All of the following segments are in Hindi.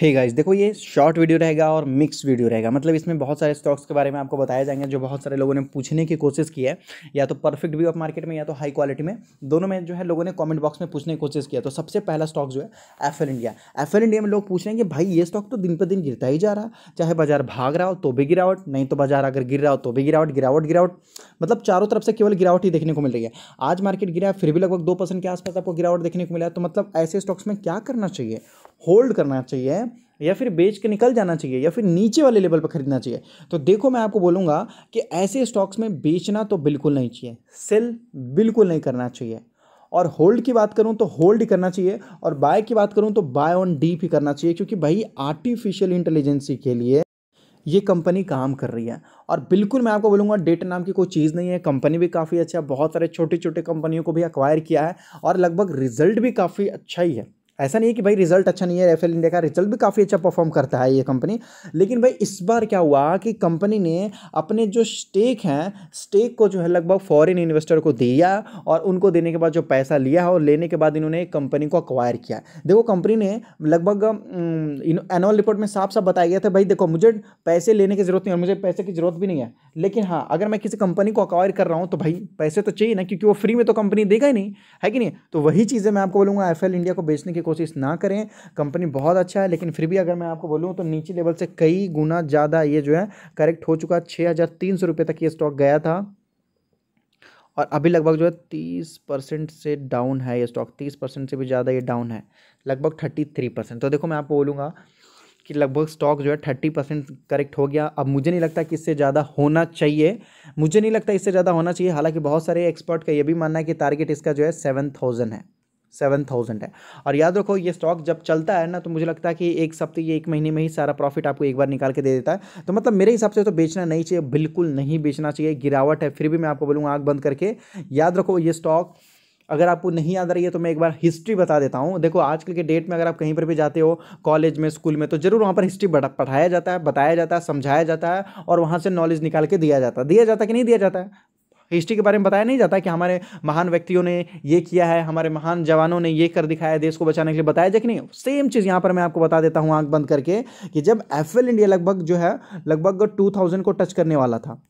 हे hey गाइस देखो ये शॉर्ट वीडियो रहेगा और मिक्स वीडियो रहेगा मतलब इसमें बहुत सारे स्टॉक्स के बारे में आपको बताया जाएंगे जो बहुत सारे लोगों ने पूछने की कोशिश की है या तो परफेक्ट व्यू ऑफ मार्केट में या तो हाई क्वालिटी में दोनों में जो है लोगों ने कमेंट बॉक्स में पूछने की कोशिश किया तो सबसे पहला स्टॉक जो है एफएल इंडिया एफएल इंडिया में लोग पूछ रहे हैं कि भाई ये स्टॉक तो दिन पर दिन गिरता ही जा रहा चाहे बाजार भाग रहा हो तो भी गिरावट नहीं तो बाजार अगर गिर रहा हो तो भी गिरावट गिरावट गिरावट मतलब चारों तरफ से केवल गिरावट ही देखने को मिल रही है आज मार्केट गिरा फिर भी लगभग दो परसेंट के आसपास आपको गिरावट देखने को मिला तो मतलब ऐसे स्टॉक्स में क्या करना चाहिए होल्ड करना चाहिए या फिर बेच के निकल जाना चाहिए या फिर नीचे वाले लेवल पर खरीदना चाहिए तो देखो मैं आपको बोलूँगा कि ऐसे स्टॉक्स में बेचना तो बिल्कुल नहीं चाहिए सेल बिल्कुल नहीं करना चाहिए और होल्ड की बात करूं तो होल्ड करना चाहिए और बाय की बात करूं तो बाय ऑन डीप ही करना चाहिए क्योंकि भाई आर्टिफिशियल इंटेलिजेंसी के लिए ये कंपनी काम कर रही है और बिल्कुल मैं आपको बोलूँगा डेटा नाम की कोई चीज़ नहीं है कंपनी भी काफ़ी अच्छा है बहुत सारे छोटे छोटे कंपनियों को भी अक्वायर किया है और लगभग रिजल्ट भी काफ़ी अच्छा ही है ऐसा नहीं है कि भाई रिजल्ट अच्छा नहीं है एफ इंडिया का रिजल्ट भी काफ़ी अच्छा परफॉर्म करता है ये कंपनी लेकिन भाई इस बार क्या हुआ कि कंपनी ने अपने जो स्टेक हैं स्टेक को जो है लगभग फॉरेन इन्वेस्टर को दिया और उनको देने के बाद जो पैसा लिया और लेने के बाद इन्होंने कंपनी को अक्वायर किया देखो कंपनी ने लगभग एनुअल रिपोर्ट में साफ साफ बताया गया था भाई देखो मुझे पैसे लेने की ज़रूरत नहीं और मुझे पैसे की ज़रूरत भी नहीं है लेकिन हाँ अगर मैं किसी कंपनी को अक्वायर कर रहा हूँ तो भाई पैसे तो चाहिए ना क्योंकि वो फ्री में तो कंपनी देगा ही नहीं है कि नहीं तो वही चीज़ें मैं आपको बोलूँगा एफ इंडिया को बेचने की कोशिश ना करें कंपनी बहुत अच्छा है लेकिन फिर भी अगर मैं आपको बोलूँ तो नीचे लेवल से कई गुना ज़्यादा ये जो है करेक्ट हो चुका छः हज़ार तीन सौ रुपये तक ये स्टॉक गया था और अभी लगभग जो है तीस परसेंट से डाउन है ये स्टॉक तीस परसेंट से भी ज़्यादा ये डाउन है लगभग थर्टी थ्री परसेंट तो देखो मैं आपको बोलूँगा कि लगभग स्टॉक जो है थर्टी परसेंट करेक्ट हो गया अब मुझे नहीं लगता कि इससे ज़्यादा होना चाहिए मुझे नहीं लगता इससे ज़्यादा होना चाहिए हालांकि बहुत सारे एक्सपर्ट का ये भी मानना है कि टारगेट इसका जो है सेवन थाउजेंड है सेवन थाउजेंड है और याद रखो ये स्टॉक जब चलता है ना तो मुझे लगता है कि एक सप्ताह एक महीने में ही सारा प्रॉफिट आपको एक बार निकाल के दे देता है तो मतलब मेरे हिसाब से तो बेचना नहीं चाहिए बिल्कुल नहीं बेचना चाहिए गिरावट है फिर भी मैं आपको बोलूँगा आँख बंद करके याद रखो ये स्टॉक अगर आपको नहीं याद रही है तो मैं एक बार हिस्ट्री बता देता हूँ देखो आजकल के डेट में अगर आप कहीं पर भी जाते हो कॉलेज में स्कूल में तो ज़रूर वहाँ पर हिस्ट्री पढ़ाया जाता है बताया जाता है समझाया जाता है और वहाँ से नॉलेज निकाल के दिया जाता है दिया जाता है कि नहीं दिया जाता है हिस्ट्री के बारे में बताया नहीं जाता कि हमारे महान व्यक्तियों ने ये किया है हमारे महान जवानों ने ये कर दिखाया देश को बचाने के लिए बताया जाए कि नहीं सेम चीज़ यहाँ पर मैं आपको बता देता हूँ आँख बंद करके कि जब एफ इंडिया लगभग जो है लगभग टू को टच करने वाला था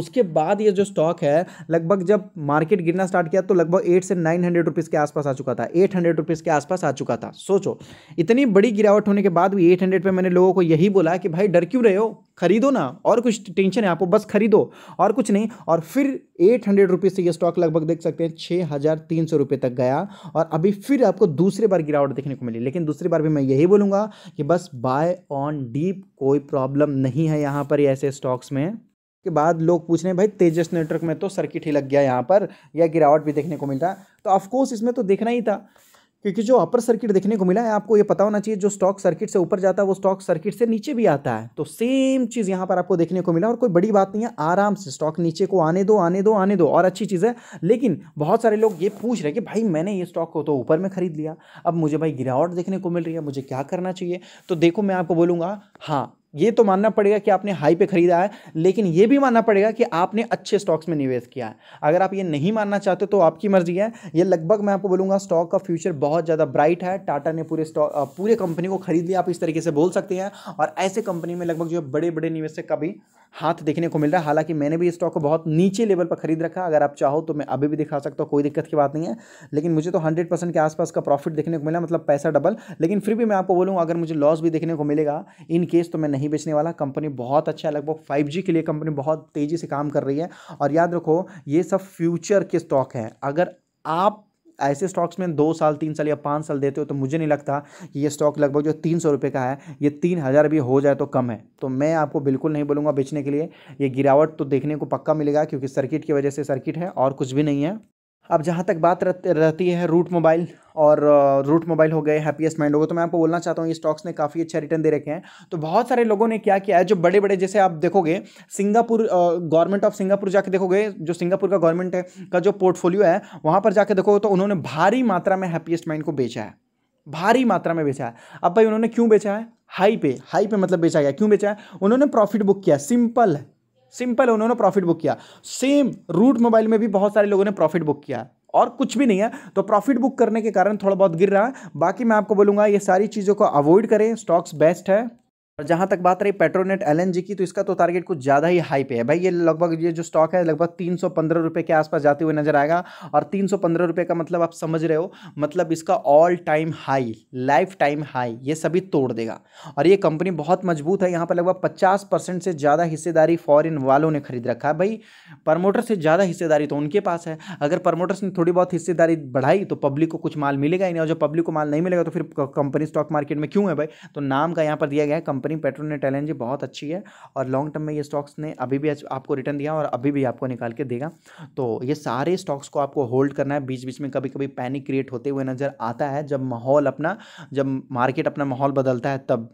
उसके बाद ये जो स्टॉक है लगभग जब मार्केट गिरना स्टार्ट किया तो लगभग एट से नाइन हंड्रेड रुपीज़ के आसपास आ चुका था एट हंड्रेड रुपीज़ के आसपास आ चुका था सोचो इतनी बड़ी गिरावट होने के बाद भी एट हंड्रेड पर मैंने लोगों को यही बोला कि भाई डर क्यों रहे हो खरीदो ना और कुछ टेंशन है आपको बस खरीदो और कुछ नहीं और फिर एट हंड्रेड रुपीज़ से ये स्टॉक लगभग देख सकते हैं छः हज़ार तीन सौ रुपये तक गया और अभी फिर आपको दूसरी बार गिरावट देखने को मिली लेकिन दूसरी बार भी मैं यही बोलूँगा कि बस बाय ऑन डीप कोई प्रॉब्लम नहीं है यहाँ पर ऐसे स्टॉक्स में के बाद लोग पूछ रहे हैं भाई तेजस नेटवर्क में तो सर्किट ही लग गया यहाँ पर यह गिरावट भी देखने को मिलता है तो ऑफकोर्स इसमें तो देखना ही था क्योंकि जो अपर सर्किट देखने को मिला है आपको ये पता होना चाहिए जो स्टॉक सर्किट से ऊपर जाता है वो स्टॉक सर्किट से नीचे भी आता है तो सेम चीज़ यहाँ पर आपको देखने को मिला और कोई बड़ी बात नहीं है आराम से स्टॉक नीचे को आने दो आने दो आने दो और अच्छी चीज़ है लेकिन बहुत सारे लोग ये पूछ रहे कि भाई मैंने ये स्टॉक को तो ऊपर में खरीद लिया अब मुझे भाई गिरावट देखने को मिल रही है मुझे क्या करना चाहिए तो देखो मैं आपको बोलूँगा हाँ ये तो मानना पड़ेगा कि आपने हाई पे खरीदा है लेकिन ये भी मानना पड़ेगा कि आपने अच्छे स्टॉक्स में निवेश किया है अगर आप ये नहीं मानना चाहते तो आपकी मर्जी है ये लगभग मैं आपको बोलूँगा स्टॉक का फ्यूचर बहुत ज़्यादा ब्राइट है टाटा ने पूरे स्टॉक पूरे कंपनी को खरीद लिया आप इस तरीके से बोल सकते हैं और ऐसे कंपनी में लगभग जो है बड़े बड़े निवेशक का भी हाथ देखने को मिल रहा है हालांकि मैंने भी स्टॉक को बहुत नीचे लेवल पर खरीद रखा अगर आप चाहो तो मैं अभी भी दिखा सकता हूँ कोई दिक्कत की बात नहीं है लेकिन मुझे तो हंड्रेड परसेंट के आसपास का प्रॉफिट देखने को मिला मतलब पैसा डबल लेकिन फिर भी मैं आपको बोलूँ अगर मुझे लॉस भी देखने को मिलेगा इन केस तो मैं नहीं बेचने वाला कंपनी बहुत अच्छा है लगभग फाइव के लिए कंपनी बहुत तेज़ी से काम कर रही है और याद रखो ये सब फ्यूचर के स्टॉक हैं अगर आप ऐसे स्टॉक्स में दो साल तीन साल या पाँच साल देते हो तो मुझे नहीं लगता कि ये स्टॉक लगभग जो तीन सौ का है ये तीन हज़ार भी हो जाए तो कम है तो मैं आपको बिल्कुल नहीं बोलूँगा बेचने के लिए ये गिरावट तो देखने को पक्का मिलेगा क्योंकि सर्किट की वजह से सर्किट है और कुछ भी नहीं है अब जहाँ तक बात रहती है रूट मोबाइल और रूट मोबाइल हो गए हैप्पीएस्ट माइंड हो गए तो मैं आपको बोलना चाहता हूँ ये स्टॉक्स ने काफ़ी अच्छा रिटर्न दे रखे हैं तो बहुत सारे लोगों ने क्या किया है जो बड़े बड़े जैसे आप देखोगे सिंगापुर गवर्नमेंट ऑफ सिंगापुर जाके देखोगे जो सिंगापुर का गवर्नमेंट है का जो पोर्टफोलियो है वहाँ पर जाके देखोगे तो उन्होंने भारी मात्रा में हैप्पीएस्ट माइंड को बेचा है भारी मात्रा में बेचा है अब भाई उन्होंने क्यों बेचा है हाई पे हाई पे मतलब बेचा गया क्यों बेचा है उन्होंने प्रॉफिट बुक किया सिंपल है सिंपल उन्होंने प्रॉफिट बुक किया सेम रूट मोबाइल में भी बहुत सारे लोगों ने प्रॉफिट बुक किया और कुछ भी नहीं है तो प्रॉफिट बुक करने के कारण थोड़ा बहुत गिर रहा है बाकी मैं आपको बोलूँगा ये सारी चीज़ों को अवॉइड करें स्टॉक्स बेस्ट है और जहाँ तक बात रही पेट्रोनेट एल की तो इसका तो टारगेट कुछ ज़्यादा ही हाई पे है भाई ये लगभग ये जो स्टॉक है लगभग तीन सौ के आसपास जाते हुए नजर आएगा और तीन सौ का मतलब आप समझ रहे हो मतलब इसका all time high life time high ये सभी तोड़ देगा और ये कंपनी बहुत मजबूत है यहाँ पर लगभग पचास परसेंट से ज़्यादा हिस्सेदारी फॉरन वालों ने खरीद रखा है भाई प्रमोटर से ज़्यादा हिस्सेदारी तो उनके पास है अगर प्रमोटर्स ने थोड़ी बहुत हिस्सेदारी बढ़ाई तो पब्लिक को कुछ माल मिलेगा ही नहीं और जब पब्लिक को माल नहीं मिलेगा तो फिर कंपनी स्टॉक मार्केट में क्यों है भाई तो नाम का यहाँ पर दिया गया है कंपनी कंपनी पेट्रोनेट एल बहुत अच्छी है और लॉन्ग टर्म में ये स्टॉक्स ने अभी भी आपको रिटर्न दिया और अभी भी आपको निकाल के देगा तो ये सारे स्टॉक्स को आपको होल्ड करना है बीच बीच में कभी कभी पैनिक क्रिएट होते हुए नज़र आता है जब माहौल अपना जब मार्केट अपना माहौल बदलता है तब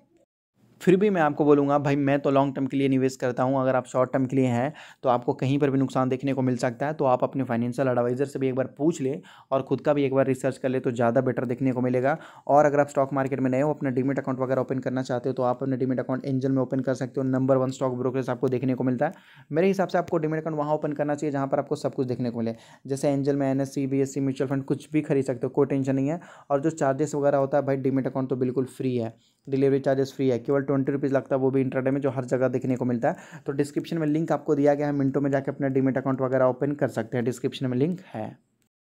फिर भी मैं आपको बोलूँगा भाई मैं तो लॉन्ग टर्म के लिए निवेश करता हूँ अगर आप शॉर्ट टर्म के लिए हैं तो आपको कहीं पर भी नुकसान देखने को मिल सकता है तो आप अपने फाइनेंशियल एडवाइज़र से भी एक बार पूछ ले और खुद का भी एक बार रिसर्च कर ले तो ज़्यादा बेटर देखने को मिलेगा और अगर आप स्टॉक मार्केट में नए हो अपना डिमिट अकाउंट वगैरह ओपन करना चाहते हो तो आप अपने डिमिट अकाउंट एंजल में ओपन कर सकते हो नंबर वन स्टॉक ब्रोकरेज आपको देखने को मिलता है मेरे हिसाब से आपको डिमिट अकाउंट वहाँ ओपन करना चाहिए जहाँ पर आपको सब कुछ देखने को मिले जैसे एंजल में N S C B S C mutual fund कुछ भी खरीद सकते हो कोई टेंशन नहीं है और जो चार्जेस वगैरह होता है भाई डिमिट अकाउंट तो बिल्कुल फ्री है डिलीवरी चार्जेस फ्री है केवल ट्वेंटी रुपीज़ लगता है वो भी इंटरडे में जो हर जगह देखने को मिलता है तो डिस्क्रिप्शन में लिंक आपको दिया गया है मिनटों में जाकर अपना डिमेट अकाउंट वगैरह ओपन कर सकते हैं डिस्क्रिप्शन में लिंक है